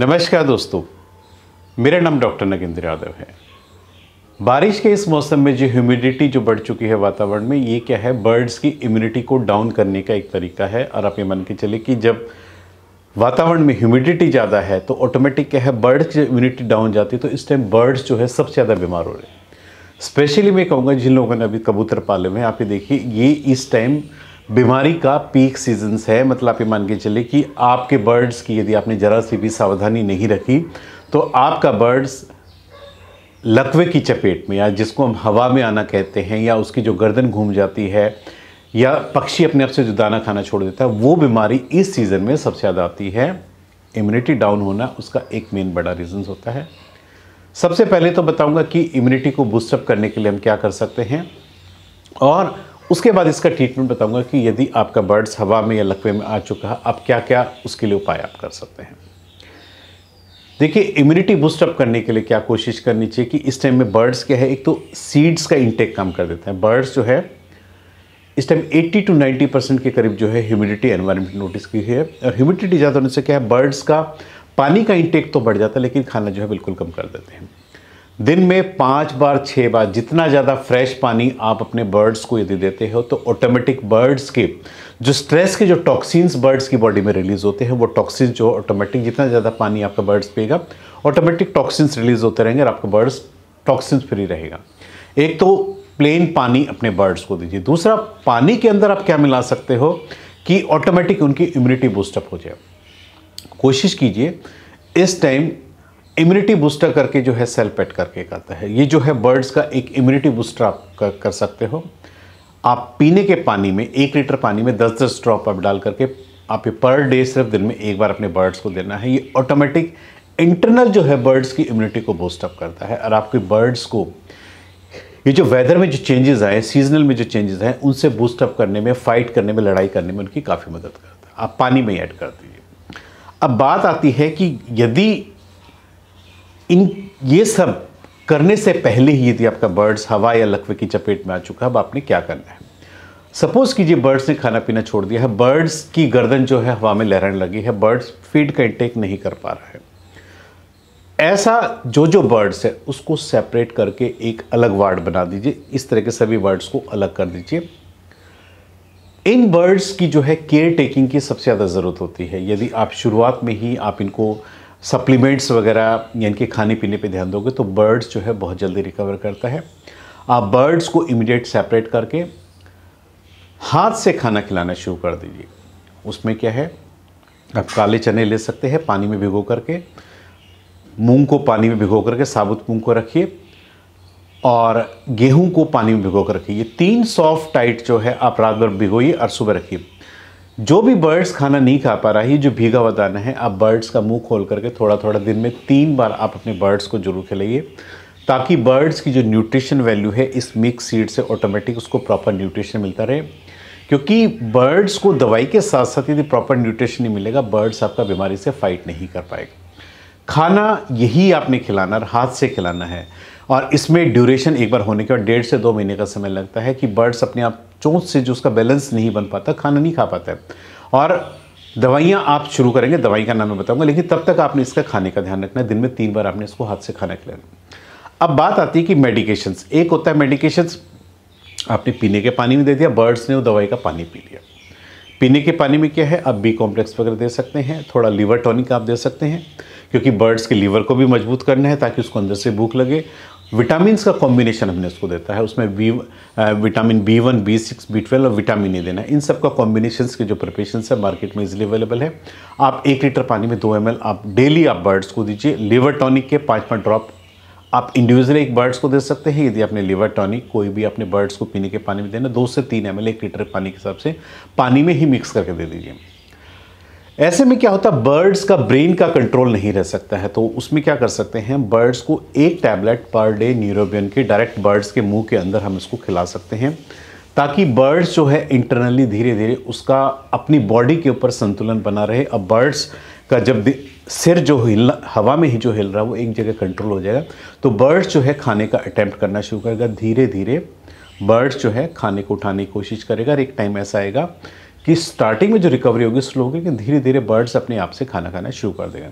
नमस्कार दोस्तों मेरा नाम डॉक्टर नगेंद्र यादव है बारिश के इस मौसम में जो ह्यूमिडिटी जो बढ़ चुकी है वातावरण में ये क्या है बर्ड्स की इम्यूनिटी को डाउन करने का एक तरीका है और आप ये मान के चले कि जब वातावरण में ह्यूमिडिटी ज़्यादा है तो ऑटोमेटिक क्या है बर्ड्स की इम्यूनिटी डाउन जाती है तो इस टाइम बर्ड्स जो है सबसे ज़्यादा बीमार हो रहे हैं स्पेशली मैं कहूँगा जिन लोगों ने अभी कबूतर पाले हुए हैं आप ये देखिए ये इस टाइम बीमारी का पीक सीजन्स है मतलब आप ये मान के चले कि आपके बर्ड्स की यदि आपने ज़रा सी भी सावधानी नहीं रखी तो आपका बर्ड्स लकवे की चपेट में या जिसको हम हवा में आना कहते हैं या उसकी जो गर्दन घूम जाती है या पक्षी अपने आप से जो दाना खाना छोड़ देता है वो बीमारी इस सीज़न में सबसे ज़्यादा आती है इम्यूनिटी डाउन होना उसका एक मेन बड़ा रीज़न होता है सबसे पहले तो बताऊंगा कि इम्यूनिटी को बूस्टअप करने के लिए हम क्या कर सकते हैं और उसके बाद इसका ट्रीटमेंट बताऊंगा कि यदि आपका बर्ड्स हवा में या लकवे में आ चुका है आप क्या क्या उसके लिए उपाय आप कर सकते हैं देखिए इम्यूनिटी बूस्टअप करने के लिए क्या कोशिश करनी चाहिए कि इस टाइम में बर्ड्स क्या है एक तो सीड्स का इंटेक कम कर देते हैं बर्ड्स जो है इस टाइम 80 टू 90 परसेंट के करीब जो है ह्यूमिडिटी एनवायरनमेंट नोटिस की है और ह्यूमिडिटी ज़्यादा होने से क्या है बर्ड्स का पानी का इंटेक तो बढ़ जाता है लेकिन खाना जो है बिल्कुल कम कर देते हैं दिन में पाँच बार छः बार जितना ज़्यादा फ्रेश पानी आप अपने बर्ड्स को यदि देते हो तो ऑटोमेटिक बर्ड्स के जो स्ट्रेस के जो टॉक्सिन्स बर्ड्स की बॉडी में रिलीज़ होते हैं वो टॉक्सिन जो ऑटोमेटिक जितना ज़्यादा पानी आपका बर्ड्स पिएगा ऑटोमेटिक टॉक्सिन्स रिलीज़ होते रहेंगे और आपका बर्ड्स टॉक्सिन्स फ्री रहेगा एक तो प्लेन पानी अपने बर्ड्स को दीजिए दूसरा पानी के अंदर आप क्या मिला सकते हो कि ऑटोमेटिक उनकी इम्यूनिटी बूस्टअप हो जाए कोशिश कीजिए इस टाइम इम्यूनिटी बूस्टर करके जो है सेल पेट करके करता है ये जो है बर्ड्स का एक इम्यूनिटी बूस्टर आप कर, कर सकते हो आप पीने के पानी में एक लीटर पानी में दस दस ड्रॉप आप डाल करके आप ये पर डे सिर्फ दिन में एक बार अपने बर्ड्स को देना है ये ऑटोमेटिक इंटरनल जो है बर्ड्स की इम्यूनिटी को बूस्टअप करता है और आपके बर्ड्स को ये जो वेदर में जो चेंजेस आए सीजनल में जो चेंजेस हैं उनसे बूस्टअप करने में फाइट करने में लड़ाई करने में उनकी काफ़ी मदद करता है आप पानी में ऐड कर दीजिए अब बात आती है कि यदि इन ये सब करने से पहले ही यदि आपका बर्ड्स हवा या लकवे की चपेट में आ चुका है अब आपने क्या करना है सपोज कीजिए बर्ड्स ने खाना पीना छोड़ दिया है बर्ड्स की गर्दन जो है हवा में लहराने लगी है बर्ड्स फीड का इंटेक नहीं कर पा रहा है ऐसा जो जो बर्ड्स है उसको सेपरेट करके एक अलग वार्ड बना दीजिए इस तरह के सभी बर्ड्स को अलग कर दीजिए इन बर्ड्स की जो है केयर टेकिंग की सबसे ज़्यादा ज़रूरत होती है यदि आप शुरुआत में ही आप इनको सप्लीमेंट्स वगैरह यानी कि खाने पीने पे ध्यान दोगे तो बर्ड्स जो है बहुत जल्दी रिकवर करता है आप बर्ड्स को इमीडिएट सेपरेट करके हाथ से खाना खिलाना शुरू कर दीजिए उसमें क्या है आप काले चने ले सकते हैं पानी में भिगो करके मूंग को पानी में भिगो करके साबुत मूंग को रखिए और गेहूं को पानी में भिगो कर रखिए ये तीन सॉफ्ट टाइट जो है आप रात भर भिगोइए और सुबह रखिए जो भी बर्ड्स खाना नहीं खा पा रहा है जो भीगा हुआ दाना है आप बर्ड्स का मुंह खोल करके थोड़ा थोड़ा दिन में तीन बार आप अपने बर्ड्स को जरूर खिलाइए ताकि बर्ड्स की जो न्यूट्रिशन वैल्यू है इस मिक्स सीड से ऑटोमेटिक उसको प्रॉपर न्यूट्रिशन मिलता रहे क्योंकि बर्ड्स को दवाई के साथ साथ यदि प्रॉपर न्यूट्रिशन नहीं मिलेगा बर्ड्स आपका बीमारी से फाइट नहीं कर पाएगा खाना यही आपने खिलाना हाथ से खिलाना है और इसमें ड्यूरेशन एक बार होने के बाद डेढ़ से दो महीने का समय लगता है कि बर्ड्स अपने आप चोंच से जो उसका बैलेंस नहीं बन पाता खाना नहीं खा पाता है और दवाइयाँ आप शुरू करेंगे दवाई का नाम मैं बताऊँगा लेकिन तब तक आपने इसका खाने का ध्यान रखना है दिन में तीन बार आपने इसको हाथ से खाना खिलाना अब बात आती है कि मेडिकेशंस एक होता है मेडिकेशंस आपने पीने के पानी में दे दिया बर्ड्स ने वो दवाई का पानी पी लिया पीने के पानी में क्या है आप बी कॉम्प्लेक्स वगैरह दे सकते हैं थोड़ा लीवर टॉनिक आप दे सकते हैं क्योंकि बर्ड्स के लीवर को भी मजबूत करना है ताकि उसको अंदर से भूख लगे विटामिन का कॉम्बिनेशन हमने उसको देता है उसमें B vitamin B one B six B twelve और विटामिन ए e देना है इन सब का कॉम्बिनेशन के जो प्रिपेशन है मार्केट में इजिली अवेलेबल है आप एक लीटर पानी में दो एम आप डेली आप बर्ड्स को दीजिए लीवर टॉनिक के पाँच पाँच ड्रॉप आप इंडिविजुअली एक बर्ड्स को दे सकते हैं यदि आपने लीवर टॉनिक कोई भी अपने बर्ड्स को पीने के पानी में देना दो से तीन एम एक लीटर पानी के हिसाब से पानी में ही मिक्स करके दे दीजिए ऐसे में क्या होता है बर्ड्स का ब्रेन का कंट्रोल नहीं रह सकता है तो उसमें क्या कर सकते हैं बर्ड्स को एक टैबलेट पर डे न्यूरोबियन के डायरेक्ट बर्ड्स के मुंह के अंदर हम इसको खिला सकते हैं ताकि बर्ड्स जो है इंटरनली धीरे धीरे उसका अपनी बॉडी के ऊपर संतुलन बना रहे अब बर्ड्स का जब सिर जो हिलना हवा में ही जो हिल रहा है वो एक जगह कंट्रोल हो जाएगा तो बर्ड्स जो है खाने का अटैम्प्ट करना शुरू करेगा धीरे धीरे बर्ड्स जो है खाने को उठाने की कोशिश करेगा और एक टाइम ऐसा आएगा कि स्टार्टिंग में जो रिकवरी होगी स्लो होगी लेकिन धीरे धीरे बर्ड्स अपने आप से खाना खाना शुरू कर देंगे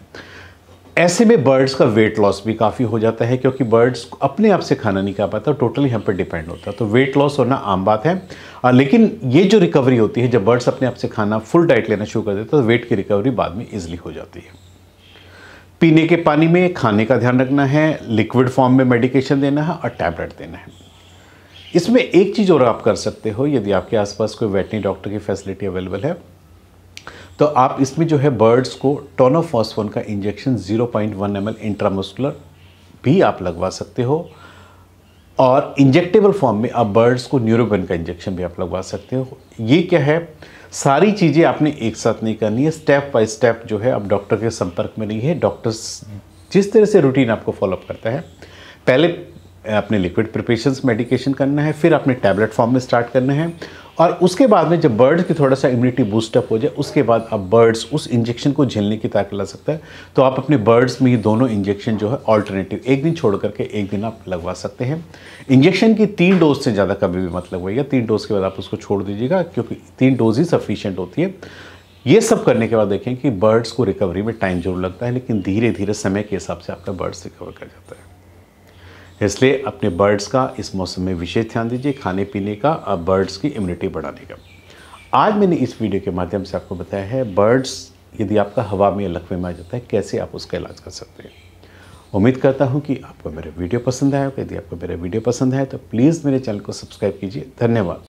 ऐसे में बर्ड्स का वेट लॉस भी काफ़ी हो जाता है क्योंकि बर्ड्स अपने आप से खाना नहीं खा पाता और टोटली हम पर डिपेंड होता है तो वेट लॉस होना आम बात है लेकिन ये जो रिकवरी होती है जब बर्ड्स अपने आप से खाना फुल डाइट लेना शुरू कर देता है तो वेट की रिकवरी बाद में ईजिली हो जाती है पीने के पानी में खाने का ध्यान रखना है लिक्विड फॉर्म में मेडिकेशन देना है और टैबलेट देना है इसमें एक चीज़ और आप कर सकते हो यदि आपके आसपास कोई वेटनरी डॉक्टर की फैसिलिटी अवेलेबल है तो आप इसमें जो है बर्ड्स को टोनोफॉस्फोन का इंजेक्शन 0.1 पॉइंट वन इंट्रामस्कुलर भी आप लगवा सकते हो और इंजेक्टेबल फॉर्म में आप बर्ड्स को न्यूरोबेन का इंजेक्शन भी आप लगवा सकते हो ये क्या है सारी चीज़ें आपने एक साथ नहीं करनी है स्टेप बाय स्टेप जो है आप डॉक्टर के संपर्क में नहीं है डॉक्टर्स जिस तरह से रूटीन आपको फॉलोअप करता है पहले आपने लिक्विड प्रिपेशन मेडिकेशन करना है फिर आपने टैबलेट फॉर्म में स्टार्ट करना है और उसके बाद में जब बर्ड्स की थोड़ा सा इम्यूनिटी बूस्टअप हो जाए उसके बाद आप बर्ड्स उस इंजेक्शन को झेलने की ताकत ला सकता है तो आप अपने बर्ड्स में ये दोनों इंजेक्शन जो है ऑल्टरनेटिव एक दिन छोड़ करके एक दिन आप लगवा सकते हैं इंजेक्शन की तीन डोज से ज़्यादा कभी भी मत लगवाइएगा तीन डोज के बाद आप उसको छोड़ दीजिएगा क्योंकि तीन डोज ही सफिशियंट होती है ये सब करने के बाद देखें कि बर्ड्स को रिकवरी में टाइम जरूर लगता है लेकिन धीरे धीरे समय के हिसाब से आपका बर्ड्स रिकवर कर जाता है इसलिए अपने बर्ड्स का इस मौसम में विशेष ध्यान दीजिए खाने पीने का और बर्ड्स की इम्यूनिटी बढ़ाने का आज मैंने इस वीडियो के माध्यम से आपको बताया है बर्ड्स यदि आपका हवा में या लकवे में आ जाता है कैसे आप उसका इलाज कर सकते हैं उम्मीद करता हूँ कि आपको मेरा वीडियो पसंद आया होगा यदि आपको मेरा वीडियो पसंद आया तो प्लीज़ मेरे चैनल को सब्सक्राइब कीजिए धन्यवाद